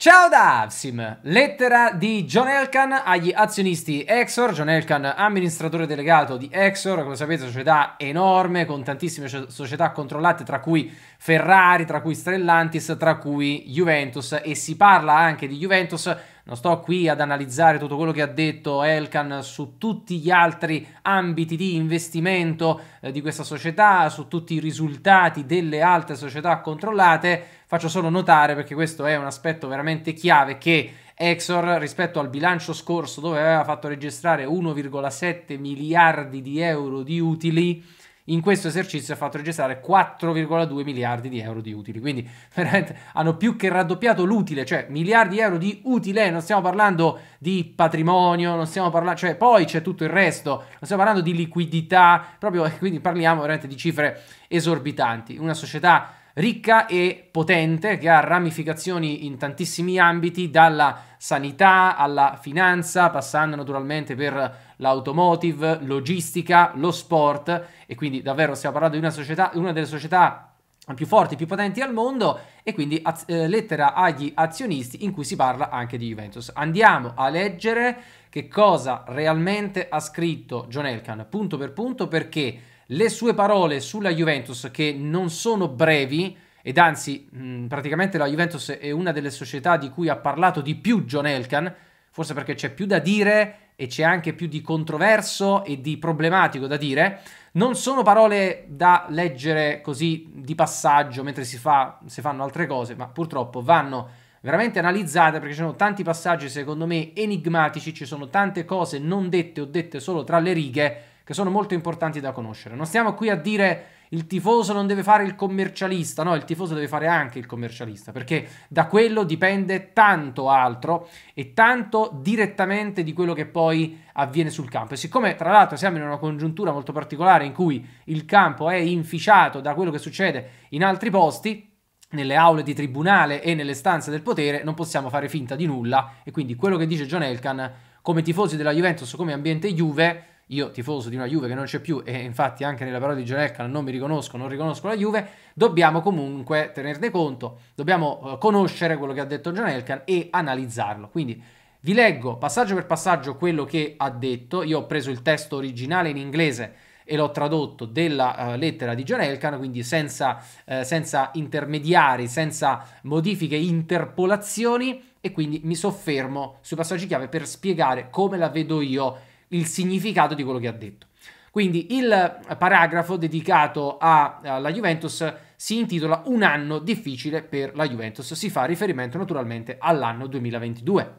Ciao da Avsim! Lettera di John Elkan agli azionisti Exor. John Elkan, amministratore delegato di Exor, come sapete, società enorme con tantissime società controllate, tra cui Ferrari, tra cui Strellantis, tra cui Juventus e si parla anche di Juventus non sto qui ad analizzare tutto quello che ha detto Elkan su tutti gli altri ambiti di investimento eh, di questa società, su tutti i risultati delle altre società controllate. Faccio solo notare perché questo è un aspetto veramente chiave che Exor rispetto al bilancio scorso dove aveva fatto registrare 1,7 miliardi di euro di utili in questo esercizio ha fatto registrare 4,2 miliardi di euro di utili. Quindi veramente hanno più che raddoppiato l'utile, cioè miliardi di euro di utile. Non stiamo parlando di patrimonio, non stiamo parlando, cioè poi c'è tutto il resto, non stiamo parlando di liquidità, proprio quindi parliamo veramente di cifre esorbitanti. Una società ricca e potente che ha ramificazioni in tantissimi ambiti, dalla sanità alla finanza, passando naturalmente per l'automotive, logistica, lo sport e quindi davvero stiamo parlando di una, società, una delle società più forti, più potenti al mondo e quindi az- eh, lettera agli azionisti in cui si parla anche di Juventus. Andiamo a leggere che cosa realmente ha scritto John Elkan punto per punto perché le sue parole sulla Juventus che non sono brevi ed anzi mh, praticamente la Juventus è una delle società di cui ha parlato di più John Elkan, forse perché c'è più da dire e c'è anche più di controverso e di problematico da dire, non sono parole da leggere così di passaggio mentre si, fa, si fanno altre cose, ma purtroppo vanno veramente analizzate perché ci sono tanti passaggi secondo me enigmatici, ci sono tante cose non dette o dette solo tra le righe che sono molto importanti da conoscere. Non stiamo qui a dire il tifoso non deve fare il commercialista, no, il tifoso deve fare anche il commercialista, perché da quello dipende tanto altro e tanto direttamente di quello che poi avviene sul campo. E siccome tra l'altro siamo in una congiuntura molto particolare in cui il campo è inficiato da quello che succede in altri posti, nelle aule di tribunale e nelle stanze del potere, non possiamo fare finta di nulla e quindi quello che dice John Elkan come tifosi della Juventus, come ambiente Juve, io tifoso di una Juve che non c'è più e infatti anche nella parola di Gianecca non mi riconosco, non riconosco la Juve, dobbiamo comunque tenerne conto, dobbiamo eh, conoscere quello che ha detto Gianelkan e analizzarlo. Quindi vi leggo passaggio per passaggio quello che ha detto, io ho preso il testo originale in inglese e l'ho tradotto della uh, lettera di John Elkan, quindi senza, eh, senza intermediari, senza modifiche, interpolazioni e quindi mi soffermo sui passaggi chiave per spiegare come la vedo io il significato di quello che ha detto. Quindi il eh, paragrafo dedicato alla eh, Juventus si intitola Un anno difficile per la Juventus, si fa riferimento naturalmente all'anno 2022.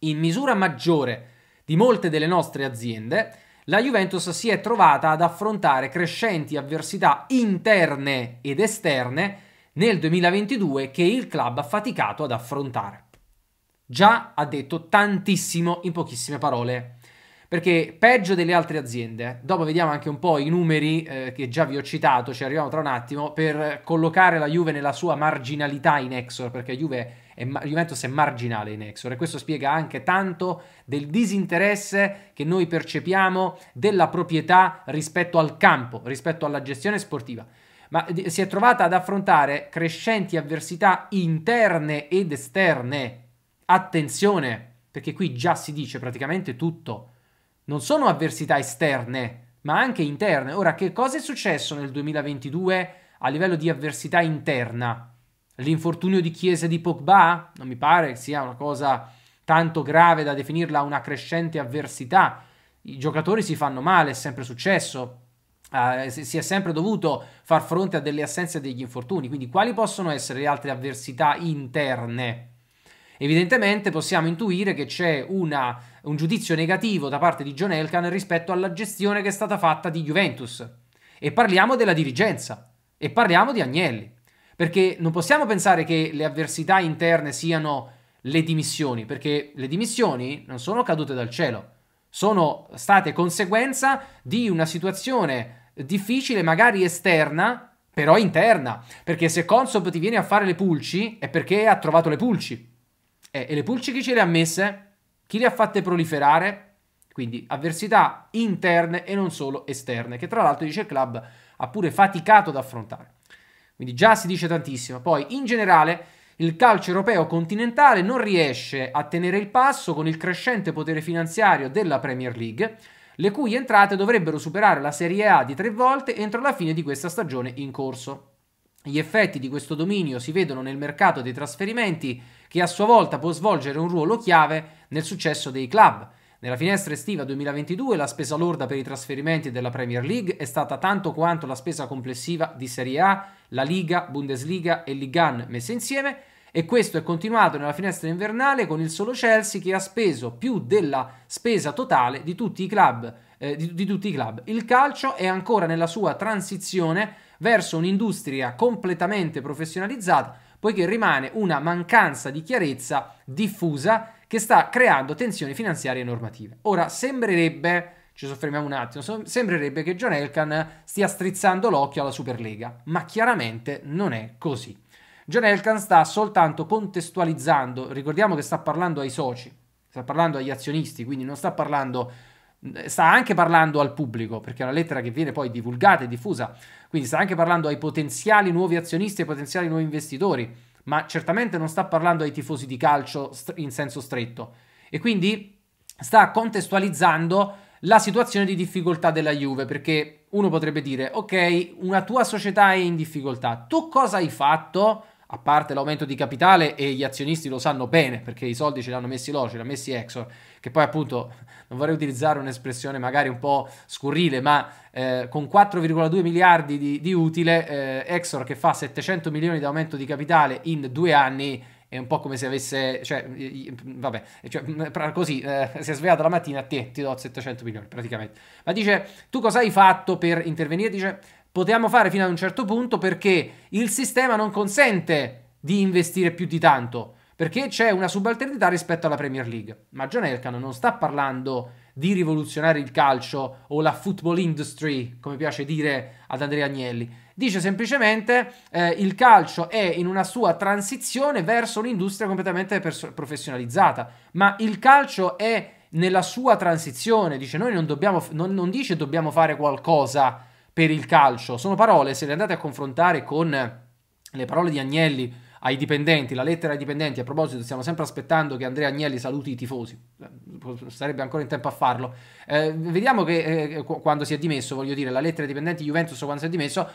In misura maggiore di molte delle nostre aziende, la Juventus si è trovata ad affrontare crescenti avversità interne ed esterne nel 2022 che il club ha faticato ad affrontare. Già ha detto tantissimo in pochissime parole perché peggio delle altre aziende, dopo vediamo anche un po' i numeri eh, che già vi ho citato, ci arriviamo tra un attimo, per collocare la Juve nella sua marginalità in Exor, perché Juve è, Juventus è marginale in Exor e questo spiega anche tanto del disinteresse che noi percepiamo della proprietà rispetto al campo, rispetto alla gestione sportiva ma eh, si è trovata ad affrontare crescenti avversità interne ed esterne. Attenzione, perché qui già si dice praticamente tutto non sono avversità esterne, ma anche interne. Ora, che cosa è successo nel 2022 a livello di avversità interna? L'infortunio di Chiesa di Pogba? Non mi pare sia una cosa tanto grave da definirla una crescente avversità. I giocatori si fanno male, è sempre successo. Uh, si è sempre dovuto far fronte a delle assenze e degli infortuni, quindi quali possono essere le altre avversità interne? Evidentemente possiamo intuire che c'è una un giudizio negativo da parte di John Elkan rispetto alla gestione che è stata fatta di Juventus. E parliamo della dirigenza, e parliamo di Agnelli, perché non possiamo pensare che le avversità interne siano le dimissioni, perché le dimissioni non sono cadute dal cielo, sono state conseguenza di una situazione difficile, magari esterna, però interna, perché se Consob ti viene a fare le pulci è perché ha trovato le pulci. Eh, e le pulci chi ce le ha messe? Chi le ha fatte proliferare? Quindi avversità interne e non solo esterne, che tra l'altro dice il club ha pure faticato ad affrontare. Quindi già si dice tantissimo. Poi in generale il calcio europeo continentale non riesce a tenere il passo con il crescente potere finanziario della Premier League, le cui entrate dovrebbero superare la Serie A di tre volte entro la fine di questa stagione in corso. Gli effetti di questo dominio si vedono nel mercato dei trasferimenti, che a sua volta può svolgere un ruolo chiave nel successo dei club. Nella finestra estiva 2022 la spesa lorda per i trasferimenti della Premier League è stata tanto quanto la spesa complessiva di Serie A, la Liga, Bundesliga e Ligan messe insieme e questo è continuato nella finestra invernale con il solo Chelsea che ha speso più della spesa totale di tutti i club. Eh, di, di tutti i club. Il calcio è ancora nella sua transizione verso un'industria completamente professionalizzata, poiché rimane una mancanza di chiarezza diffusa che sta creando tensioni finanziarie e normative. Ora, sembrerebbe, ci soffermiamo un attimo, sembrerebbe che John Elkan stia strizzando l'occhio alla Superlega, ma chiaramente non è così. John Elkan sta soltanto contestualizzando, ricordiamo che sta parlando ai soci, sta parlando agli azionisti, quindi non sta parlando sta anche parlando al pubblico, perché è una lettera che viene poi divulgata e diffusa, quindi sta anche parlando ai potenziali nuovi azionisti e potenziali nuovi investitori, ma certamente non sta parlando ai tifosi di calcio in senso stretto. E quindi sta contestualizzando la situazione di difficoltà della Juve, perché uno potrebbe dire, ok, una tua società è in difficoltà, tu cosa hai fatto? a parte l'aumento di capitale e gli azionisti lo sanno bene perché i soldi ce l'hanno messi loro, ce l'ha messi Exor, che poi appunto non vorrei utilizzare un'espressione magari un po' scurrile, ma eh, con 4,2 miliardi di, di utile eh, Exor che fa 700 milioni di aumento di capitale in due anni è un po' come se avesse, cioè, vabbè, cioè, mm, così, eh, si è svegliato la mattina, a te ti do 700 milioni praticamente. Ma dice, tu cosa hai fatto per intervenire? Dice, potevamo fare fino ad un certo punto perché il sistema non consente di investire più di tanto, perché c'è una subalternità rispetto alla Premier League. Ma John Elkan non sta parlando di rivoluzionare il calcio o la football industry, come piace dire ad Andrea Agnelli. Dice semplicemente eh, il calcio è in una sua transizione verso un'industria completamente pers- professionalizzata, ma il calcio è nella sua transizione, dice noi non dobbiamo, non, non dice dobbiamo fare qualcosa per il calcio. Sono parole, se le andate a confrontare con le parole di Agnelli ai dipendenti, la lettera ai dipendenti, a proposito stiamo sempre aspettando che Andrea Agnelli saluti i tifosi, sarebbe ancora in tempo a farlo. Eh, vediamo che eh, quando si è dimesso, voglio dire, la lettera ai dipendenti Juventus quando si è dimesso,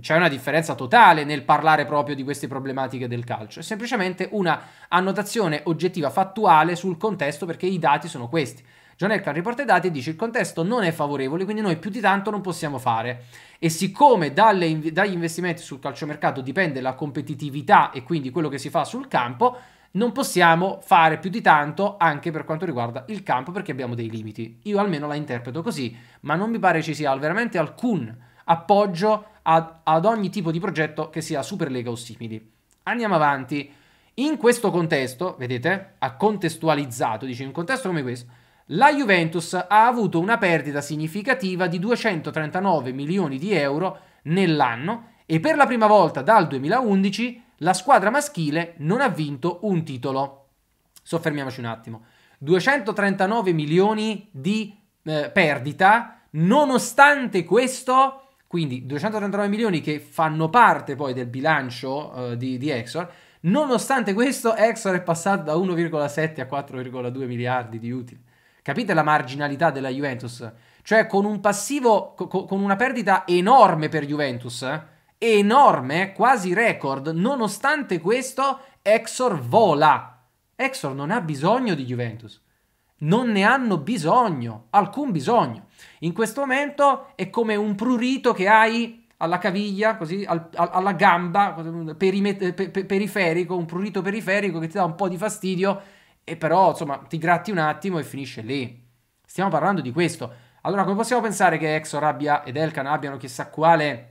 c'è una differenza totale nel parlare proprio di queste problematiche del calcio, è semplicemente una annotazione oggettiva, fattuale sul contesto perché i dati sono questi. John riporta i dati e dice il contesto non è favorevole, quindi noi più di tanto non possiamo fare. E siccome dalle, dagli investimenti sul calciomercato dipende la competitività e quindi quello che si fa sul campo, non possiamo fare più di tanto anche per quanto riguarda il campo perché abbiamo dei limiti. Io almeno la interpreto così, ma non mi pare ci sia veramente alcun appoggio ad, ad ogni tipo di progetto che sia Superlega o simili. Andiamo avanti. In questo contesto, vedete, ha contestualizzato, dice in un contesto come questo, la Juventus ha avuto una perdita significativa di 239 milioni di euro nell'anno e per la prima volta dal 2011 la squadra maschile non ha vinto un titolo. Soffermiamoci un attimo. 239 milioni di eh, perdita, nonostante questo, quindi 239 milioni che fanno parte poi del bilancio eh, di, di Exor, nonostante questo Exor è passato da 1,7 a 4,2 miliardi di utili. Capite la marginalità della Juventus? Cioè con un passivo, co- con una perdita enorme per Juventus, eh, enorme, quasi record, nonostante questo Exor vola. Exor non ha bisogno di Juventus. Non ne hanno bisogno, alcun bisogno. In questo momento è come un prurito che hai alla caviglia, così, al, alla gamba, perime, per, periferico, un prurito periferico che ti dà un po' di fastidio e però, insomma, ti gratti un attimo e finisce lì. Stiamo parlando di questo. Allora, come possiamo pensare che Exor abbia ed Elkan abbiano chissà quale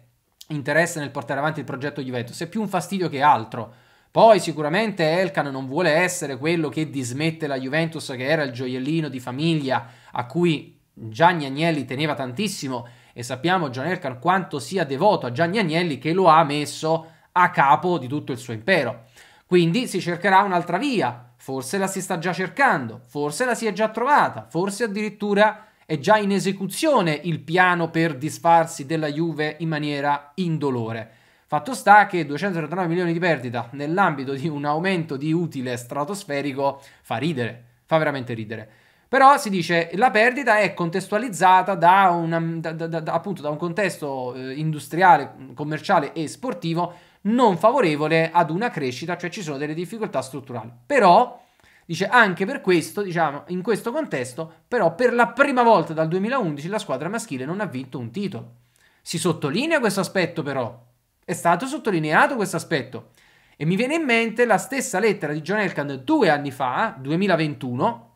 interesse nel portare avanti il progetto Juventus? È più un fastidio che altro. Poi sicuramente Elkan non vuole essere quello che dismette la Juventus, che era il gioiellino di famiglia a cui Gianni Agnelli teneva tantissimo e sappiamo Gian Elkan quanto sia devoto a Gianni Agnelli che lo ha messo a capo di tutto il suo impero. Quindi si cercherà un'altra via, forse la si sta già cercando, forse la si è già trovata, forse addirittura è già in esecuzione il piano per disfarsi della Juve in maniera indolore. Fatto sta che 239 milioni di perdita nell'ambito di un aumento di utile stratosferico fa ridere, fa veramente ridere. Però si dice che la perdita è contestualizzata da, una, da, da, da appunto, un contesto eh, industriale, commerciale e sportivo non favorevole ad una crescita, cioè ci sono delle difficoltà strutturali. Però, dice, anche per questo, diciamo, in questo contesto, però per la prima volta dal 2011 la squadra maschile non ha vinto un titolo. Si sottolinea questo aspetto però, è stato sottolineato questo aspetto. E mi viene in mente la stessa lettera di John Elkan due anni fa, 2021,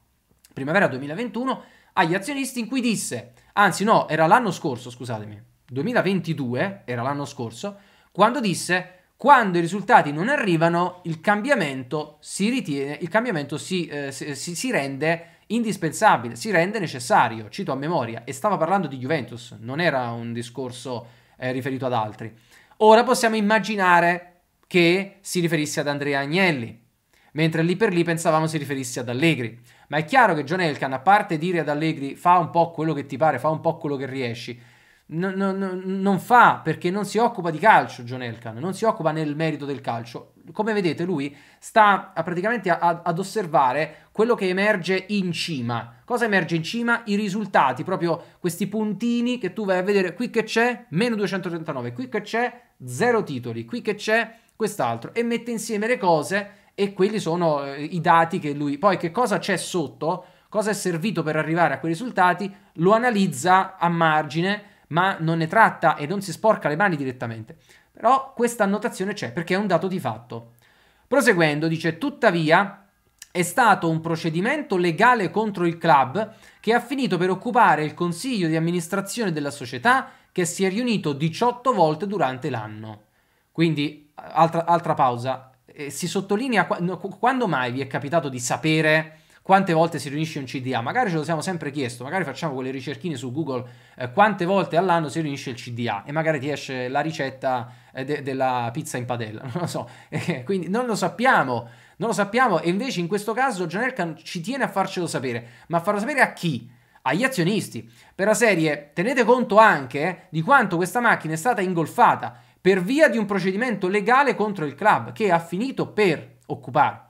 primavera 2021, agli azionisti in cui disse, anzi no, era l'anno scorso, scusatemi, 2022, era l'anno scorso, quando disse quando i risultati non arrivano, il cambiamento si, ritiene, il cambiamento si, eh, si, si rende indispensabile, si rende necessario, cito a memoria, e stava parlando di Juventus, non era un discorso eh, riferito ad altri. Ora possiamo immaginare che si riferisse ad Andrea Agnelli, mentre lì per lì pensavamo si riferisse ad Allegri. Ma è chiaro che John Elkan, a parte dire ad Allegri fa un po' quello che ti pare, fa un po' quello che riesci, No, no, no, non fa perché non si occupa di calcio John Elkan, non si occupa nel merito del calcio. Come vedete lui sta a, praticamente a, a, ad osservare quello che emerge in cima. Cosa emerge in cima? I risultati, proprio questi puntini che tu vai a vedere qui che c'è meno 239, qui che c'è zero titoli, qui che c'è quest'altro e mette insieme le cose e quelli sono eh, i dati che lui... Poi che cosa c'è sotto? Cosa è servito per arrivare a quei risultati? Lo analizza a margine ma non ne tratta e non si sporca le mani direttamente. Però questa annotazione c'è perché è un dato di fatto. Proseguendo, dice: Tuttavia, è stato un procedimento legale contro il club che ha finito per occupare il consiglio di amministrazione della società che si è riunito 18 volte durante l'anno. Quindi, altra, altra pausa, eh, si sottolinea qu- quando mai vi è capitato di sapere quante volte si riunisce un CDA? Magari ce lo siamo sempre chiesto, magari facciamo quelle ricerchine su Google, eh, quante volte all'anno si riunisce il CDA e magari ti esce la ricetta eh, de- della pizza in padella, non lo so, eh, quindi non lo sappiamo, non lo sappiamo e invece in questo caso John Elkan ci tiene a farcelo sapere, ma a farlo sapere a chi? agli azionisti. Per la serie tenete conto anche di quanto questa macchina è stata ingolfata per via di un procedimento legale contro il club che ha finito per occupare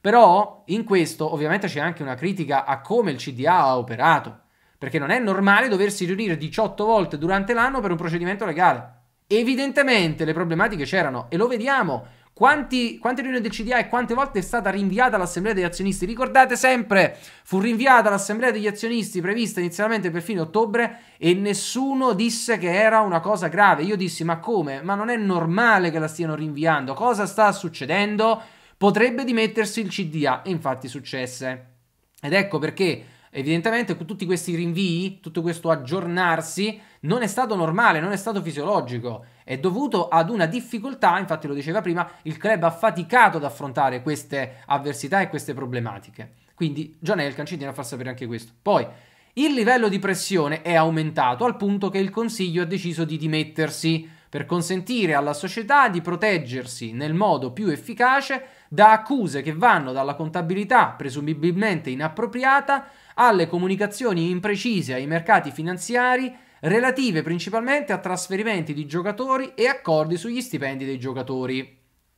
però in questo ovviamente c'è anche una critica a come il CDA ha operato, perché non è normale doversi riunire 18 volte durante l'anno per un procedimento legale. Evidentemente le problematiche c'erano e lo vediamo. Quanti, quante riunioni del CDA e quante volte è stata rinviata l'assemblea degli azionisti? Ricordate sempre, fu rinviata l'assemblea degli azionisti prevista inizialmente per fine ottobre e nessuno disse che era una cosa grave. Io dissi, ma come? Ma non è normale che la stiano rinviando? Cosa sta succedendo? potrebbe dimettersi il CDA e infatti successe. Ed ecco perché evidentemente con tutti questi rinvii, tutto questo aggiornarsi non è stato normale, non è stato fisiologico, è dovuto ad una difficoltà, infatti lo diceva prima, il club ha faticato ad affrontare queste avversità e queste problematiche. Quindi Gianel Cancidino fa sapere anche questo. Poi il livello di pressione è aumentato al punto che il Consiglio ha deciso di dimettersi per consentire alla società di proteggersi nel modo più efficace da accuse che vanno dalla contabilità presumibilmente inappropriata alle comunicazioni imprecise ai mercati finanziari relative principalmente a trasferimenti di giocatori e accordi sugli stipendi dei giocatori.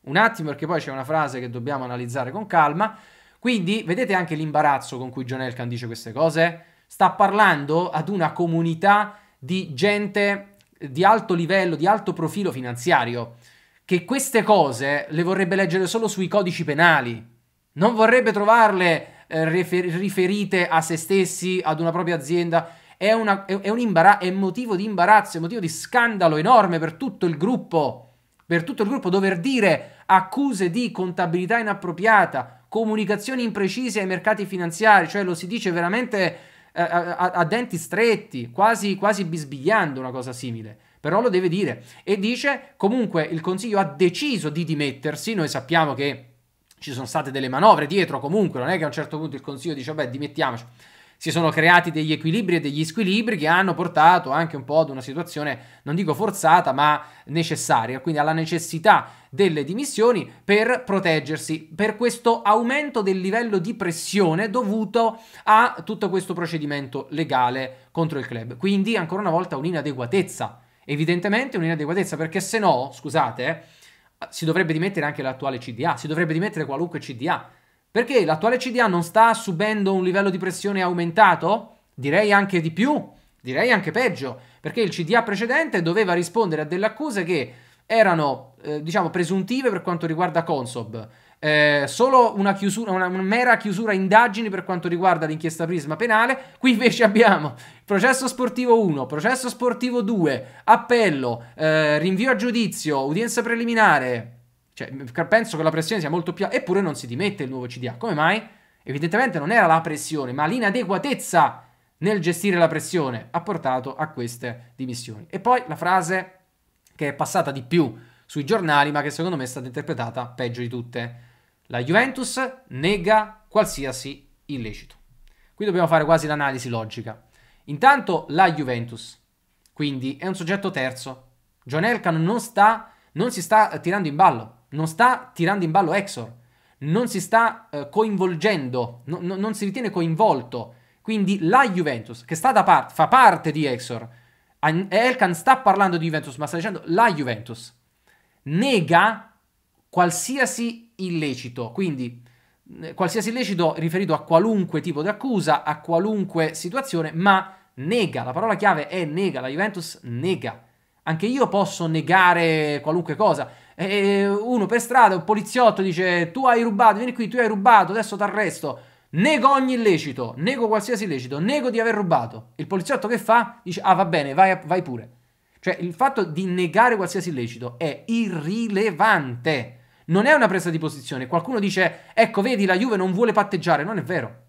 Un attimo perché poi c'è una frase che dobbiamo analizzare con calma, quindi vedete anche l'imbarazzo con cui John Elkan dice queste cose? Sta parlando ad una comunità di gente di alto livello, di alto profilo finanziario, che queste cose le vorrebbe leggere solo sui codici penali, non vorrebbe trovarle eh, riferite a se stessi, ad una propria azienda. È, una, è, un imbara- è motivo di imbarazzo, è motivo di scandalo enorme per tutto il gruppo. Per tutto il gruppo dover dire accuse di contabilità inappropriata, comunicazioni imprecise ai mercati finanziari, cioè lo si dice veramente eh, a, a, denti stretti, quasi, quasi bisbigliando una cosa simile però lo deve dire. E dice comunque il Consiglio ha deciso di dimettersi, noi sappiamo che ci sono state delle manovre dietro comunque, non è che a un certo punto il Consiglio dice vabbè, dimettiamoci si sono creati degli equilibri e degli squilibri che hanno portato anche un po' ad una situazione, non dico forzata, ma necessaria, quindi alla necessità delle dimissioni per proteggersi per questo aumento del livello di pressione dovuto a tutto questo procedimento legale contro il club. Quindi ancora una volta un'inadeguatezza, evidentemente un'inadeguatezza perché se no, scusate, eh, si dovrebbe dimettere anche l'attuale CDA, si dovrebbe dimettere qualunque CDA perché l'attuale CDA non sta subendo un livello di pressione aumentato? Direi anche di più, direi anche peggio, perché il CDA precedente doveva rispondere a delle accuse che erano, eh, diciamo, presuntive per quanto riguarda Consob. Eh, solo una, chiusura, una, mera chiusura indagini per quanto riguarda l'inchiesta Prisma penale. Qui invece abbiamo processo sportivo 1, processo sportivo 2, appello, eh, rinvio a giudizio, udienza preliminare, cioè, penso che la pressione sia molto più... alta. Eppure non si dimette il nuovo CDA. Come mai? Evidentemente non era la pressione, ma l'inadeguatezza nel gestire la pressione ha portato a queste dimissioni. E poi la frase che è passata di più sui giornali, ma che secondo me è stata interpretata peggio di tutte. La Juventus nega qualsiasi illecito. Qui dobbiamo fare quasi l'analisi logica. Intanto la Juventus, quindi è un soggetto terzo. John Elkan non, sta, non si sta tirando in ballo non sta tirando in ballo Exor, non si sta eh, coinvolgendo, no, no, non si ritiene coinvolto. Quindi la Juventus, che parte, fa parte di Exor, Elkan sta parlando di Juventus, ma sta dicendo la Juventus, nega qualsiasi illecito, quindi qualsiasi illecito riferito a qualunque tipo di accusa, a qualunque situazione, ma nega, la parola chiave è nega, la Juventus nega. Anche io posso negare qualunque cosa, eh, uno per strada, un poliziotto dice tu hai rubato, vieni qui, tu hai rubato, adesso ti arresto. Nego ogni illecito, nego qualsiasi illecito, nego di aver rubato. Il poliziotto che fa? Dice ah va bene, vai, vai pure. Cioè il fatto di negare qualsiasi illecito è irrilevante. Non è una presa di posizione. Qualcuno dice ecco vedi la Juve non vuole patteggiare, non è vero.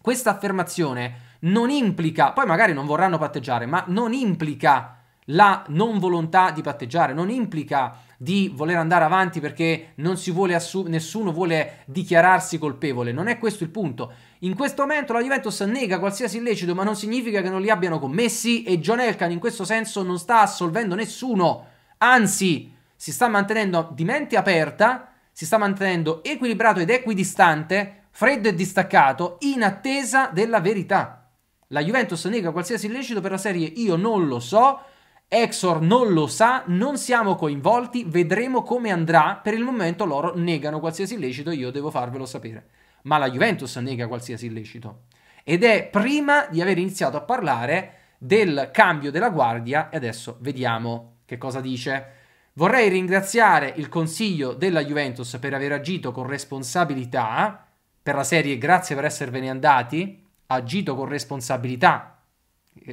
Questa affermazione non implica, poi magari non vorranno patteggiare, ma non implica la non volontà di patteggiare, non implica di voler andare avanti perché non si vuole assu- nessuno vuole dichiararsi colpevole. Non è questo il punto. In questo momento la Juventus nega qualsiasi illecito, ma non significa che non li abbiano commessi e John Elkan in questo senso non sta assolvendo nessuno. Anzi, si sta mantenendo di mente aperta, si sta mantenendo equilibrato ed equidistante, freddo e distaccato, in attesa della verità. La Juventus nega qualsiasi illecito per la serie Io non lo so Exor non lo sa, non siamo coinvolti, vedremo come andrà, per il momento loro negano qualsiasi illecito, io devo farvelo sapere. Ma la Juventus nega qualsiasi illecito. Ed è prima di aver iniziato a parlare del cambio della guardia e adesso vediamo che cosa dice. Vorrei ringraziare il consiglio della Juventus per aver agito con responsabilità, per la serie grazie per esservene andati, agito con responsabilità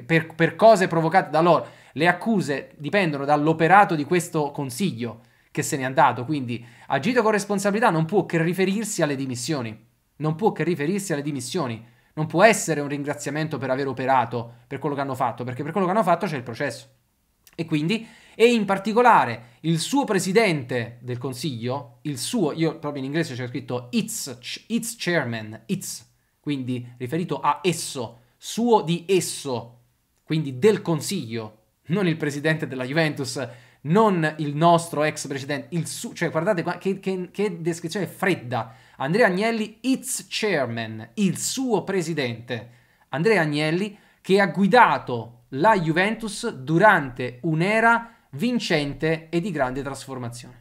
per, per cose provocate da loro. Le accuse dipendono dall'operato di questo consiglio che se n'è andato, quindi agito con responsabilità non può che riferirsi alle dimissioni. Non può che riferirsi alle dimissioni. Non può essere un ringraziamento per aver operato, per quello che hanno fatto, perché per quello che hanno fatto c'è il processo. E quindi, e in particolare, il suo presidente del consiglio, il suo, io proprio in inglese c'è scritto its, its chairman, its, quindi riferito a esso, suo di esso, quindi del Consiglio, non il presidente della Juventus, non il nostro ex presidente, il suo, cioè guardate qua, che, che, che descrizione fredda. Andrea Agnelli, its chairman, il suo presidente. Andrea Agnelli che ha guidato la Juventus durante un'era vincente e di grande trasformazione.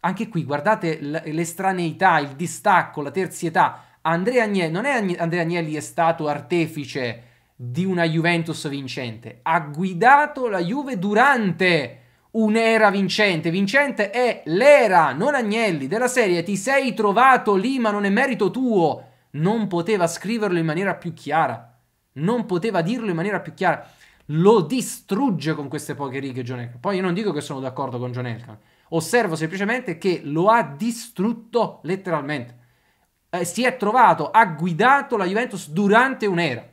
Anche qui guardate l'estraneità, il distacco, la terzietà Andrea Agnelli, non è Andrea Agnelli è stato artefice di una Juventus vincente, ha guidato la Juve durante un'era vincente. Vincente è l'era, non Agnelli, della serie ti sei trovato lì ma non è merito tuo. Non poteva scriverlo in maniera più chiara. Non poteva dirlo in maniera più chiara. Lo distrugge con queste poche righe John Elkan. Poi io non dico che sono d'accordo con John Elkan. Osservo semplicemente che lo ha distrutto letteralmente. Eh, si è trovato, ha guidato la Juventus durante un'era.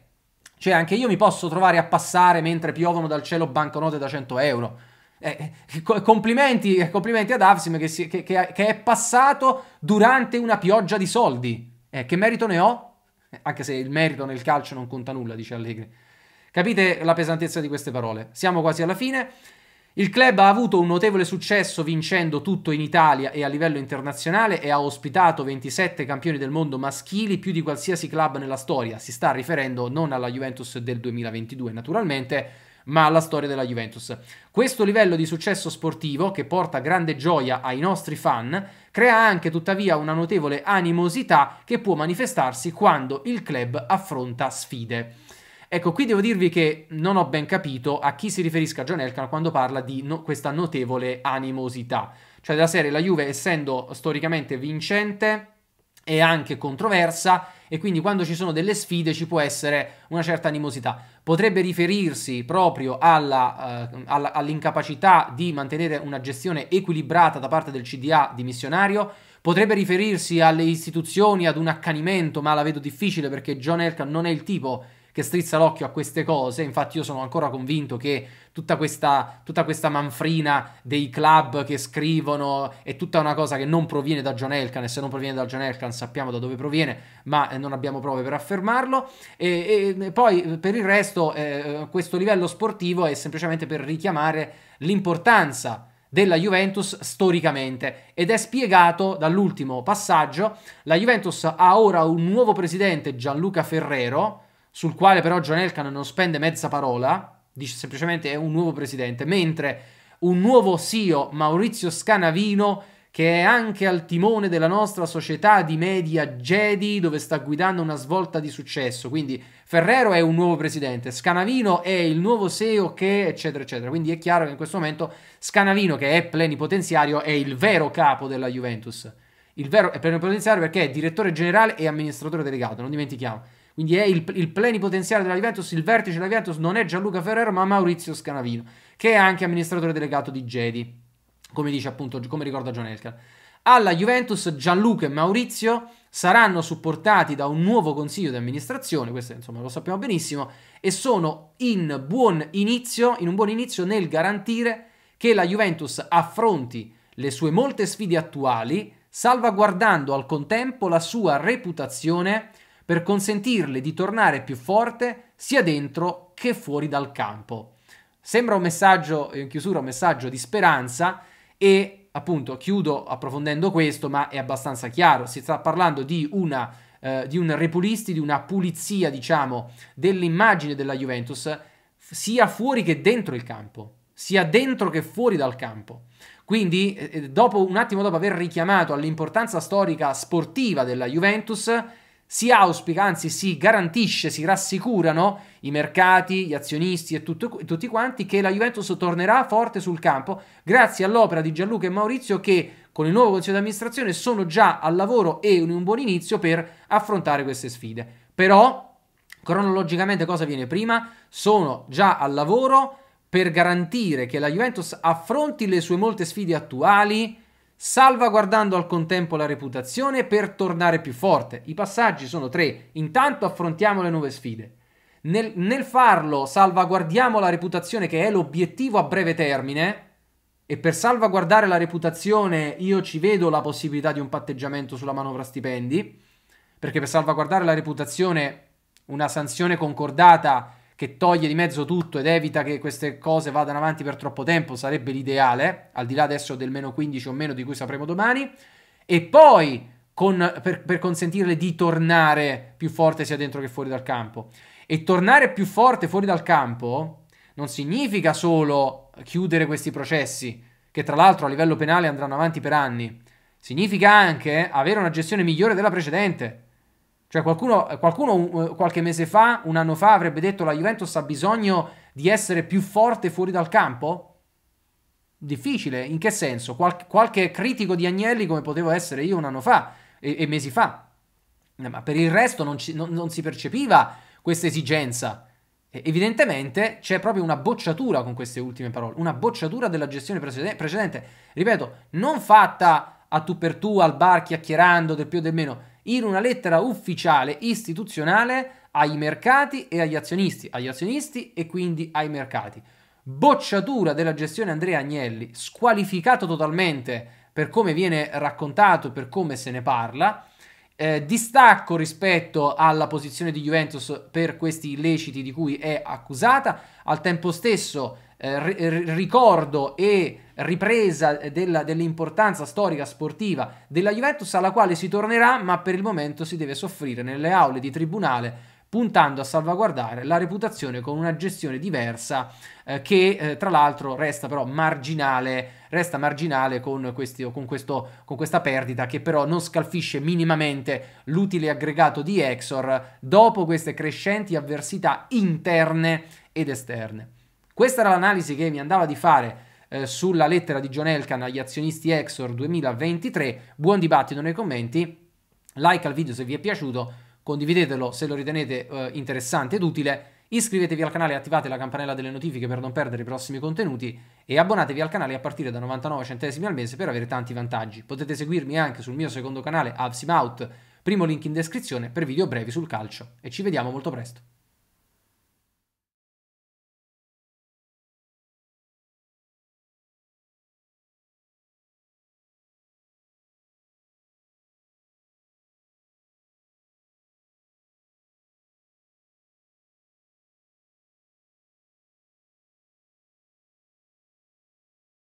Cioè anche io mi posso trovare a passare mentre piovono dal cielo banconote da 100 euro. Eh, eh complimenti, eh, complimenti, ad Avsim che, si, che, che, che, è passato durante una pioggia di soldi. Eh, che merito ne ho? Anche se il merito nel calcio non conta nulla, dice Allegri. Capite la pesantezza di queste parole? Siamo quasi alla fine. Il club ha avuto un notevole successo vincendo tutto in Italia e a livello internazionale e ha ospitato 27 campioni del mondo maschili, più di qualsiasi club nella storia. Si sta riferendo non alla Juventus del 2022 naturalmente, ma alla storia della Juventus. Questo livello di successo sportivo, che porta grande gioia ai nostri fan, crea anche tuttavia una notevole animosità che può manifestarsi quando il club affronta sfide. Ecco, qui devo dirvi che non ho ben capito a chi si riferisca John Elkan quando parla di no- questa notevole animosità. Cioè della serie la Juve essendo storicamente vincente è anche controversa e quindi quando ci sono delle sfide ci può essere una certa animosità. Potrebbe riferirsi proprio alla, uh, alla, all'incapacità di mantenere una gestione equilibrata da parte del CDA di missionario, potrebbe riferirsi alle istituzioni, ad un accanimento, ma la vedo difficile perché John Elkan non è il tipo che strizza l'occhio a queste cose. Infatti, io sono ancora convinto che tutta questa, tutta questa manfrina dei club che scrivono è tutta una cosa che non proviene da John Elkan. E se non proviene da John Elkan, sappiamo da dove proviene, ma eh, non abbiamo prove per affermarlo. E, e poi per il resto, eh, questo livello sportivo è semplicemente per richiamare l'importanza della Juventus storicamente ed è spiegato dall'ultimo passaggio. La Juventus ha ora un nuovo presidente Gianluca Ferrero sul quale però John Elkan non spende mezza parola, dice semplicemente è un nuovo presidente, mentre un nuovo CEO, Maurizio Scanavino, che è anche al timone della nostra società di media Jedi, dove sta guidando una svolta di successo. Quindi Ferrero è un nuovo presidente, Scanavino è il nuovo CEO che, eccetera, eccetera. Quindi è chiaro che in questo momento Scanavino, che è plenipotenziario, è il vero capo della Juventus. Il vero è plenipotenziario perché è direttore generale e amministratore delegato, non dimentichiamo. Quindi è il, il plenipotenziario della Juventus, il vertice della Juventus non è Gianluca Ferrero ma Maurizio Scanavino, che è anche amministratore delegato di Jedi, come dice appunto, come ricorda John Elkan. Alla Juventus Gianluca e Maurizio saranno supportati da un nuovo consiglio di amministrazione, questo insomma lo sappiamo benissimo, e sono in buon inizio, in un buon inizio nel garantire che la Juventus affronti le sue molte sfide attuali, salvaguardando al contempo la sua reputazione per consentirle di tornare più forte sia dentro che fuori dal campo. Sembra un messaggio, in chiusura, un messaggio di speranza e appunto chiudo approfondendo questo, ma è abbastanza chiaro, si sta parlando di una eh, di un repulisti, di una pulizia, diciamo, dell'immagine della Juventus sia fuori che dentro il campo, sia dentro che fuori dal campo. Quindi, eh, eh, dopo, un attimo dopo aver richiamato all'importanza storica sportiva della Juventus, si auspica, anzi si garantisce, si rassicurano i mercati, gli azionisti e tutto, tutti quanti che la Juventus tornerà forte sul campo grazie all'opera di Gianluca e Maurizio che con il nuovo consiglio di amministrazione sono già al lavoro e in un buon inizio per affrontare queste sfide. Però cronologicamente cosa viene prima? Sono già al lavoro per garantire che la Juventus affronti le sue molte sfide attuali salvaguardando al contempo la reputazione per tornare più forte. I passaggi sono tre. Intanto affrontiamo le nuove sfide. Nel, nel farlo salvaguardiamo la reputazione che è l'obiettivo a breve termine e per salvaguardare la reputazione io ci vedo la possibilità di un patteggiamento sulla manovra stipendi perché per salvaguardare la reputazione una sanzione concordata che toglie di mezzo tutto ed evita che queste cose vadano avanti per troppo tempo, sarebbe l'ideale, al di là adesso del meno 15 o meno di cui sapremo domani, e poi con, per, per consentirle di tornare più forte sia dentro che fuori dal campo. E tornare più forte fuori dal campo non significa solo chiudere questi processi, che tra l'altro a livello penale andranno avanti per anni, significa anche avere una gestione migliore della precedente. Cioè qualcuno, eh, qualcuno, eh, qualche mese fa, un anno fa, avrebbe detto la Juventus ha bisogno di essere più forte fuori dal campo? Difficile, in che senso? Qual qualche critico di Agnelli come potevo essere io un anno fa e, e mesi fa. Eh, ma per il resto non, ci, non, non si percepiva questa esigenza. evidentemente c'è proprio una bocciatura con queste ultime parole, una bocciatura della gestione precedente, precedente ripeto, non fatta a tu per tu, al bar, chiacchierando, del più o del meno, in una lettera ufficiale istituzionale ai mercati e agli azionisti, agli azionisti e quindi ai mercati. Bocciatura della gestione Andrea Agnelli, squalificato totalmente per come viene raccontato, per come se ne parla. Eh, distacco rispetto alla posizione di Juventus per questi illeciti di cui è accusata, al tempo stesso eh, ricordo e ripresa della, dell'importanza storica sportiva della Juventus alla quale si tornerà, ma per il momento si deve soffrire nelle aule di tribunale puntando a salvaguardare la reputazione con una gestione diversa eh, che eh, tra l'altro resta però marginale, resta marginale con, questi, con, questo, con, questa perdita che però non scalfisce minimamente l'utile aggregato di Exor dopo queste crescenti avversità interne ed esterne. Questa era l'analisi che mi andava di fare eh, sulla lettera di John Elkan agli azionisti Exor 2023. Buon dibattito nei commenti, like al video se vi è piaciuto, condividetelo se lo ritenete eh, interessante ed utile, iscrivetevi al canale e attivate la campanella delle notifiche per non perdere i prossimi contenuti e abbonatevi al canale a partire da 99 centesimi al mese per avere tanti vantaggi. Potete seguirmi anche sul mio secondo canale Avsimout, primo link in descrizione per video brevi sul calcio e ci vediamo molto presto.